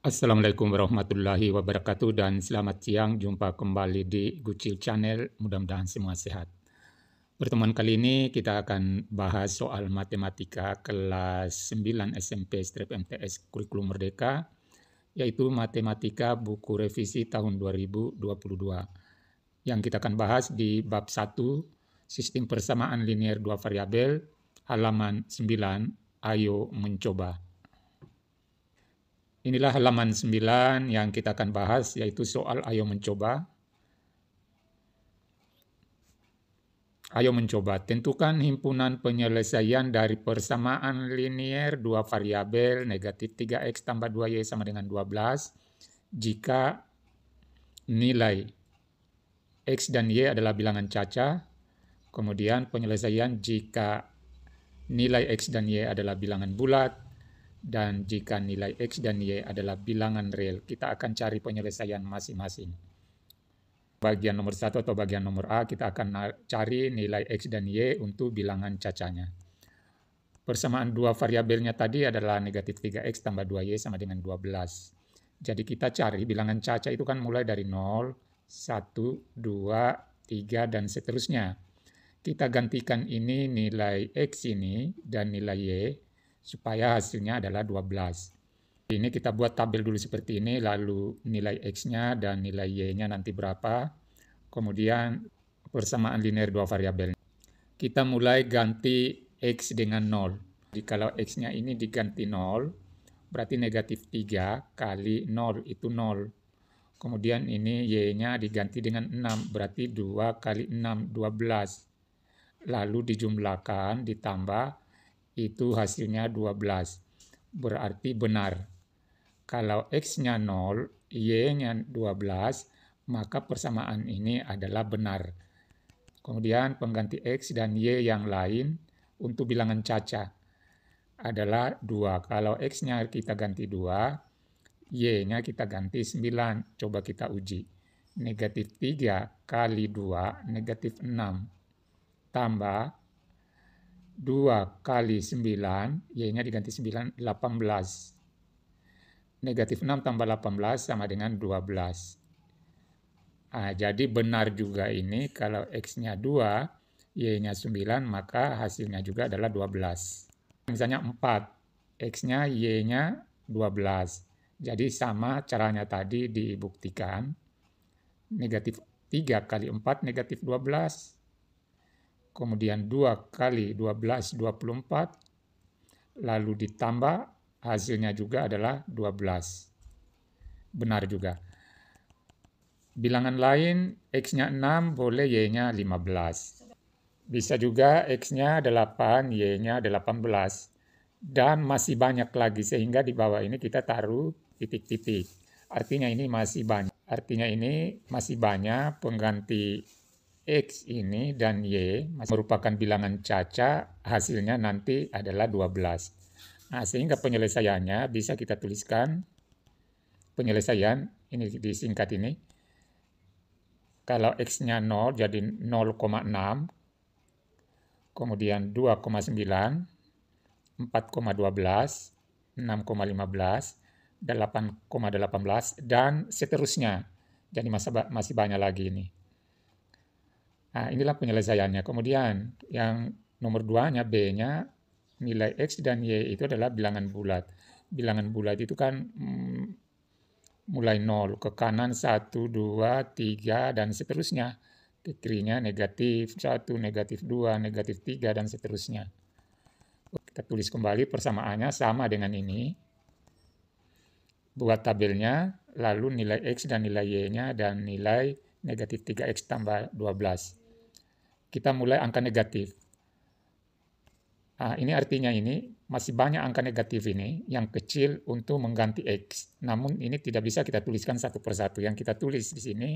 Assalamualaikum warahmatullahi wabarakatuh dan selamat siang. Jumpa kembali di Gucil Channel. Mudah-mudahan semua sehat. Pertemuan kali ini kita akan bahas soal matematika kelas 9 SMP strip MTS Kurikulum Merdeka yaitu matematika buku revisi tahun 2022. Yang kita akan bahas di bab 1 sistem persamaan linier dua variabel halaman 9. Ayo mencoba. Inilah halaman 9 yang kita akan bahas yaitu soal ayo mencoba. Ayo mencoba, tentukan himpunan penyelesaian dari persamaan linier dua variabel negatif 3x tambah 2y sama dengan 12 jika nilai x dan y adalah bilangan cacah, kemudian penyelesaian jika nilai x dan y adalah bilangan bulat, dan jika nilai X dan Y adalah bilangan real, kita akan cari penyelesaian masing-masing. Bagian nomor 1 atau bagian nomor A, kita akan cari nilai X dan Y untuk bilangan cacanya. Persamaan dua variabelnya tadi adalah negatif 3X tambah 2Y sama dengan 12. Jadi kita cari bilangan cacah itu kan mulai dari 0, 1, 2, 3, dan seterusnya. Kita gantikan ini nilai X ini dan nilai Y supaya hasilnya adalah 12. Ini kita buat tabel dulu seperti ini, lalu nilai X-nya dan nilai Y-nya nanti berapa, kemudian persamaan linear dua variabel. Kita mulai ganti X dengan 0. Jadi kalau X-nya ini diganti 0, berarti negatif 3 kali 0 itu 0. Kemudian ini Y-nya diganti dengan 6, berarti 2 kali 6, 12. Lalu dijumlahkan, ditambah itu hasilnya 12. Berarti benar. Kalau X-nya 0, Y-nya 12, maka persamaan ini adalah benar. Kemudian pengganti X dan Y yang lain untuk bilangan caca adalah 2. Kalau X-nya kita ganti 2, Y-nya kita ganti 9. Coba kita uji. Negatif 3 kali 2, negatif 6. Tambah 2 kali 9, Y-nya diganti 9, 18. Negatif 6 tambah 18 sama dengan 12. Nah, jadi benar juga ini kalau X-nya 2, Y-nya 9, maka hasilnya juga adalah 12. Misalnya 4, X-nya, Y-nya 12. Jadi sama caranya tadi dibuktikan. Negatif 3 kali 4, negatif 12 kemudian 2 kali 12, 24, lalu ditambah hasilnya juga adalah 12. Benar juga. Bilangan lain, X-nya 6, boleh Y-nya 15. Bisa juga X-nya 8, Y-nya 18. Dan masih banyak lagi, sehingga di bawah ini kita taruh titik-titik. Artinya ini masih banyak. Artinya ini masih banyak pengganti X ini dan Y merupakan bilangan caca, hasilnya nanti adalah 12. Nah, sehingga penyelesaiannya bisa kita tuliskan penyelesaian, ini disingkat ini, kalau X-nya 0 jadi 0,6, kemudian 2,9, 4,12, 6,15, 8,18, dan seterusnya. Jadi masih banyak lagi ini. Nah, inilah penyelesaiannya. Kemudian yang nomor nya B-nya nilai X dan Y itu adalah bilangan bulat. Bilangan bulat itu kan mm, mulai nol ke kanan 1, 2, 3, dan seterusnya. t nya negatif 1, negatif 2, negatif 3, dan seterusnya. Kita tulis kembali persamaannya sama dengan ini. Buat tabelnya, lalu nilai X dan nilai Y-nya dan nilai negatif 3X tambah 12 kita mulai angka negatif. Nah, ini artinya ini masih banyak angka negatif ini yang kecil untuk mengganti X. Namun ini tidak bisa kita tuliskan satu persatu. Yang kita tulis di sini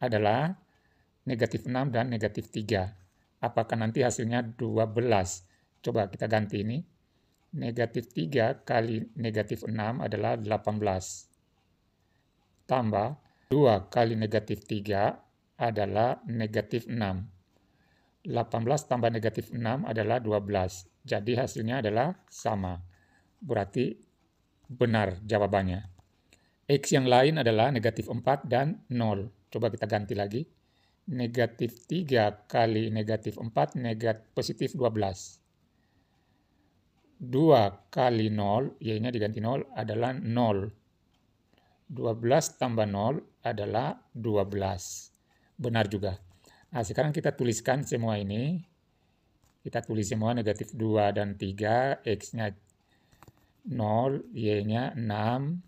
adalah negatif 6 dan negatif 3. Apakah nanti hasilnya 12? Coba kita ganti ini. Negatif 3 kali negatif 6 adalah 18. Tambah 2 kali negatif 3 adalah negatif 6 18 tambah negatif 6 adalah 12. Jadi hasilnya adalah sama. Berarti benar jawabannya. X yang lain adalah negatif 4 dan 0. Coba kita ganti lagi. Negatif 3 kali negatif 4, negatif positif 12. 2 kali 0, y-nya diganti 0, adalah 0. 12 tambah 0 adalah 12. Benar juga. Nah, sekarang kita tuliskan semua ini. Kita tulis semua negatif 2 dan 3, X-nya 0, Y-nya 6,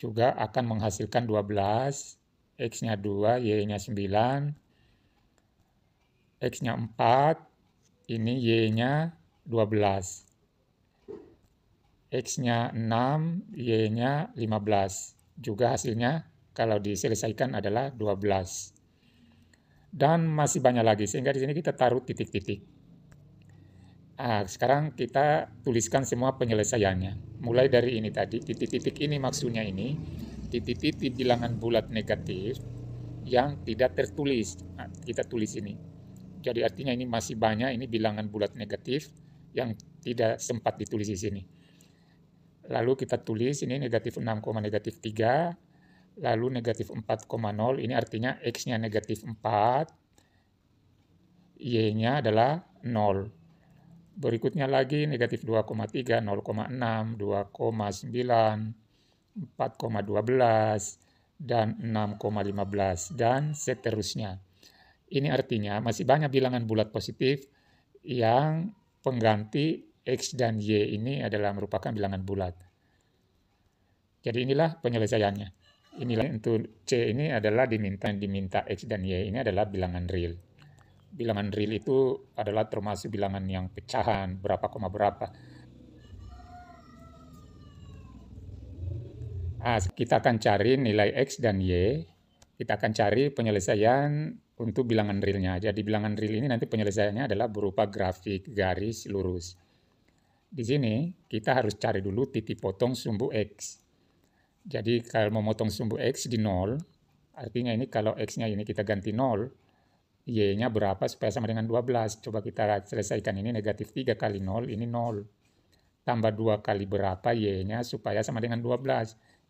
juga akan menghasilkan 12, X-nya 2, Y-nya 9, X-nya 4, ini Y-nya 12. X-nya 6, Y-nya 15. Juga hasilnya kalau diselesaikan adalah 12 dan masih banyak lagi sehingga di sini kita taruh titik-titik. Nah, sekarang kita tuliskan semua penyelesaiannya. Mulai dari ini tadi, titik-titik ini maksudnya ini, titik-titik bilangan bulat negatif yang tidak tertulis. Nah, kita tulis ini. Jadi artinya ini masih banyak, ini bilangan bulat negatif yang tidak sempat ditulis di sini. Lalu kita tulis ini negatif 6, negatif 3, lalu negatif 4,0 ini artinya X-nya negatif 4 Y-nya adalah 0 berikutnya lagi negatif 2,3 0,6 2,9 4,12 dan 6,15 dan seterusnya ini artinya masih banyak bilangan bulat positif yang pengganti X dan Y ini adalah merupakan bilangan bulat. Jadi inilah penyelesaiannya. Inilah untuk C ini adalah diminta diminta X dan Y ini adalah bilangan real. Bilangan real itu adalah termasuk bilangan yang pecahan, berapa koma berapa. Nah, kita akan cari nilai X dan Y. Kita akan cari penyelesaian untuk bilangan realnya. Jadi bilangan real ini nanti penyelesaiannya adalah berupa grafik garis lurus. Di sini kita harus cari dulu titik potong sumbu X. Jadi kalau memotong sumbu X di 0, artinya ini kalau X-nya ini kita ganti 0, Y-nya berapa supaya sama dengan 12. Coba kita selesaikan ini negatif 3 kali 0, ini 0. Tambah 2 kali berapa Y-nya supaya sama dengan 12.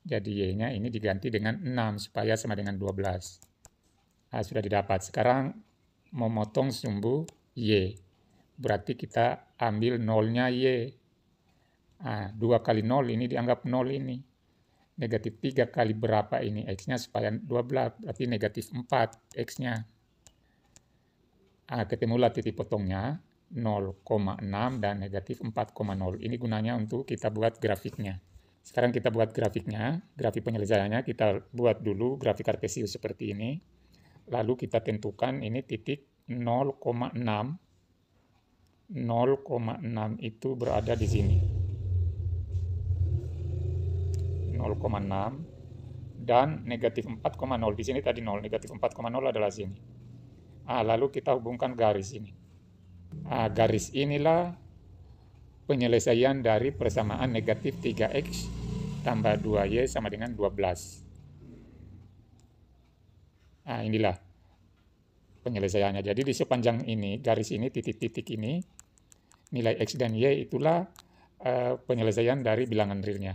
Jadi Y-nya ini diganti dengan 6 supaya sama dengan 12. Nah, sudah didapat. Sekarang memotong sumbu Y. Berarti kita ambil 0-nya Y. Nah, 2 kali 0 ini dianggap 0 ini negatif 3 kali berapa ini X-nya supaya 12, berarti negatif 4 X-nya. Ah, ketemulah titik potongnya 0,6 dan negatif 4,0. Ini gunanya untuk kita buat grafiknya. Sekarang kita buat grafiknya, grafik penyelesaiannya kita buat dulu grafik kartesius seperti ini. Lalu kita tentukan ini titik 0,6. 0,6 itu berada di sini. 0,6 dan negatif 4,0 di sini tadi 0 negatif 4,0 adalah sini ah, lalu kita hubungkan garis ini ah, garis inilah penyelesaian dari persamaan negatif 3x tambah 2y sama dengan 12 nah inilah penyelesaiannya jadi di sepanjang ini garis ini titik-titik ini nilai x dan y itulah uh, penyelesaian dari bilangan realnya.